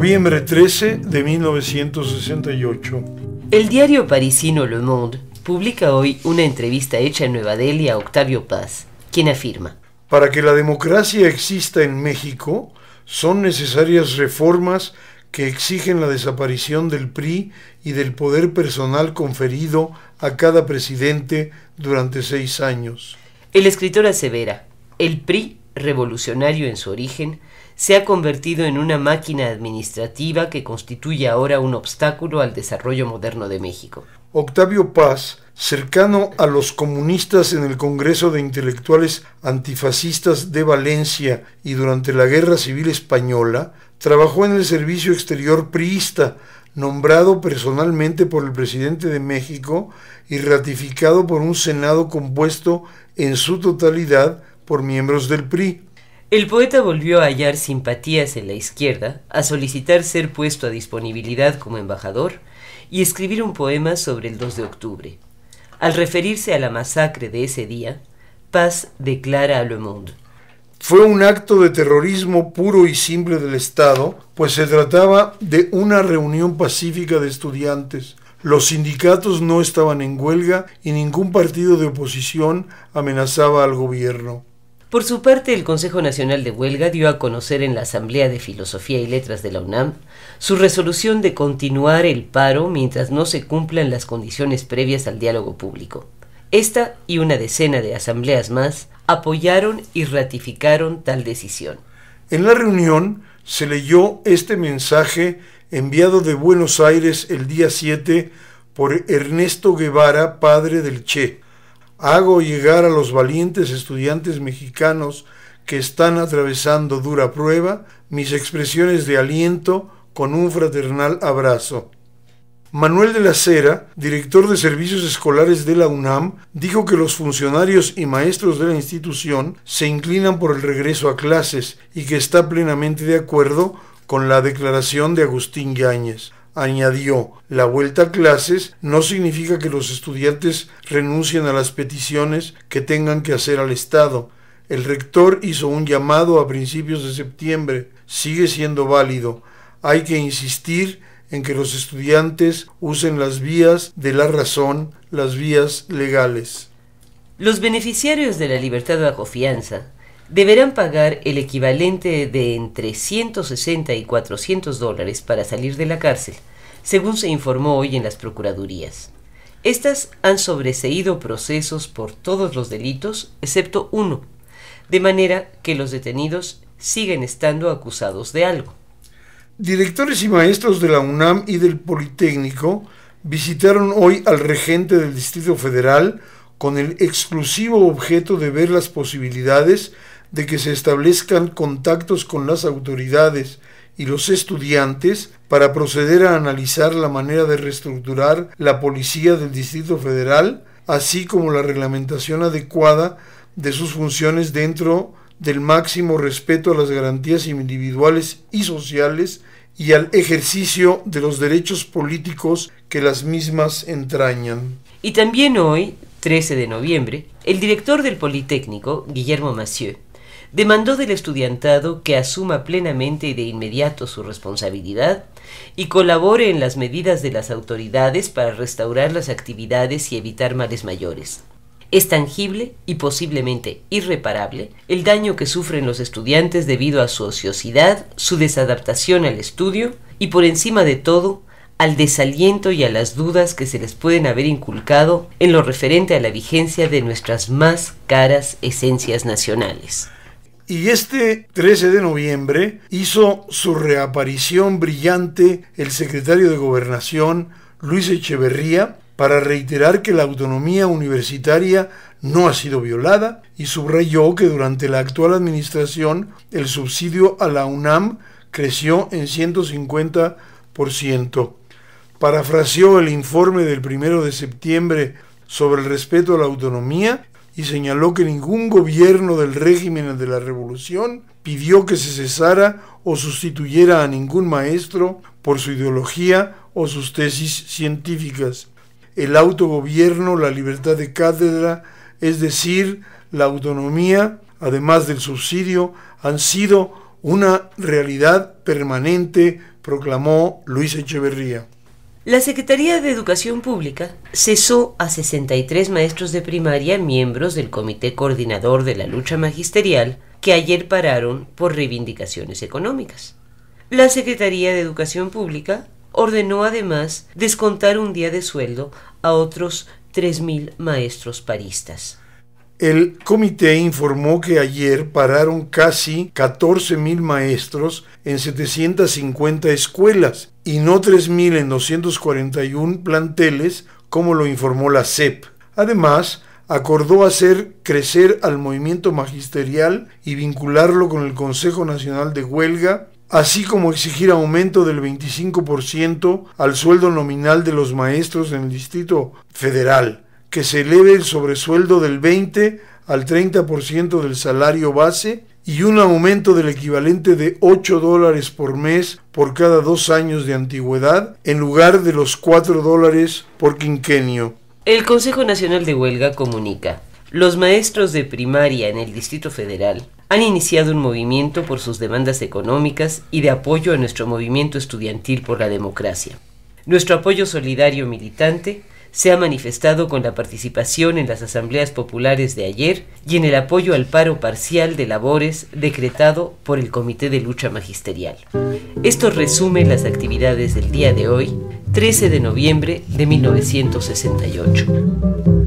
noviembre 13 de 1968. El diario parisino Le Monde publica hoy una entrevista hecha en Nueva Delhi a Octavio Paz, quien afirma, Para que la democracia exista en México, son necesarias reformas que exigen la desaparición del PRI y del poder personal conferido a cada presidente durante seis años. El escritor asevera, el PRI, revolucionario en su origen, se ha convertido en una máquina administrativa que constituye ahora un obstáculo al desarrollo moderno de México. Octavio Paz, cercano a los comunistas en el Congreso de Intelectuales Antifascistas de Valencia y durante la Guerra Civil Española, trabajó en el Servicio Exterior Priista, nombrado personalmente por el presidente de México y ratificado por un Senado compuesto en su totalidad por miembros del PRI. El poeta volvió a hallar simpatías en la izquierda, a solicitar ser puesto a disponibilidad como embajador y escribir un poema sobre el 2 de octubre. Al referirse a la masacre de ese día, Paz declara a Le Monde. Fue un acto de terrorismo puro y simple del Estado, pues se trataba de una reunión pacífica de estudiantes. Los sindicatos no estaban en huelga y ningún partido de oposición amenazaba al gobierno. Por su parte, el Consejo Nacional de Huelga dio a conocer en la Asamblea de Filosofía y Letras de la UNAM su resolución de continuar el paro mientras no se cumplan las condiciones previas al diálogo público. Esta y una decena de asambleas más apoyaron y ratificaron tal decisión. En la reunión se leyó este mensaje enviado de Buenos Aires el día 7 por Ernesto Guevara, padre del Che Hago llegar a los valientes estudiantes mexicanos que están atravesando dura prueba mis expresiones de aliento con un fraternal abrazo. Manuel de la Cera, director de servicios escolares de la UNAM, dijo que los funcionarios y maestros de la institución se inclinan por el regreso a clases y que está plenamente de acuerdo con la declaración de Agustín Yáñez. Añadió, la vuelta a clases no significa que los estudiantes renuncien a las peticiones que tengan que hacer al Estado. El rector hizo un llamado a principios de septiembre. Sigue siendo válido. Hay que insistir en que los estudiantes usen las vías de la razón, las vías legales. Los beneficiarios de la libertad de confianza deberán pagar el equivalente de entre 160 y 400 dólares para salir de la cárcel, según se informó hoy en las Procuradurías. Estas han sobreseído procesos por todos los delitos, excepto uno, de manera que los detenidos siguen estando acusados de algo. Directores y maestros de la UNAM y del Politécnico visitaron hoy al regente del Distrito Federal con el exclusivo objeto de ver las posibilidades de que se establezcan contactos con las autoridades y los estudiantes para proceder a analizar la manera de reestructurar la policía del Distrito Federal, así como la reglamentación adecuada de sus funciones dentro del máximo respeto a las garantías individuales y sociales y al ejercicio de los derechos políticos que las mismas entrañan. Y también hoy, 13 de noviembre, el director del Politécnico, Guillermo Massieu, demandó del estudiantado que asuma plenamente y de inmediato su responsabilidad y colabore en las medidas de las autoridades para restaurar las actividades y evitar males mayores. Es tangible y posiblemente irreparable el daño que sufren los estudiantes debido a su ociosidad, su desadaptación al estudio y por encima de todo al desaliento y a las dudas que se les pueden haber inculcado en lo referente a la vigencia de nuestras más caras esencias nacionales y este 13 de noviembre hizo su reaparición brillante el secretario de Gobernación Luis Echeverría para reiterar que la autonomía universitaria no ha sido violada y subrayó que durante la actual administración el subsidio a la UNAM creció en 150%. Parafraseó el informe del 1 de septiembre sobre el respeto a la autonomía y señaló que ningún gobierno del régimen de la revolución pidió que se cesara o sustituyera a ningún maestro por su ideología o sus tesis científicas. El autogobierno, la libertad de cátedra, es decir, la autonomía, además del subsidio, han sido una realidad permanente, proclamó Luis Echeverría. La Secretaría de Educación Pública cesó a 63 maestros de primaria, miembros del Comité Coordinador de la Lucha Magisterial, que ayer pararon por reivindicaciones económicas. La Secretaría de Educación Pública ordenó además descontar un día de sueldo a otros 3.000 maestros paristas. El comité informó que ayer pararon casi 14.000 maestros en 750 escuelas y no 3.000 en planteles, como lo informó la CEP. Además, acordó hacer crecer al movimiento magisterial y vincularlo con el Consejo Nacional de Huelga, así como exigir aumento del 25% al sueldo nominal de los maestros en el Distrito Federal, que se eleve el sobresueldo del 20 al 30% del salario base y un aumento del equivalente de 8 dólares por mes por cada dos años de antigüedad en lugar de los 4 dólares por quinquenio. El Consejo Nacional de Huelga comunica. Los maestros de primaria en el Distrito Federal han iniciado un movimiento por sus demandas económicas y de apoyo a nuestro movimiento estudiantil por la democracia. Nuestro apoyo solidario militante se ha manifestado con la participación en las asambleas populares de ayer y en el apoyo al paro parcial de labores decretado por el Comité de Lucha Magisterial. Esto resume las actividades del día de hoy, 13 de noviembre de 1968.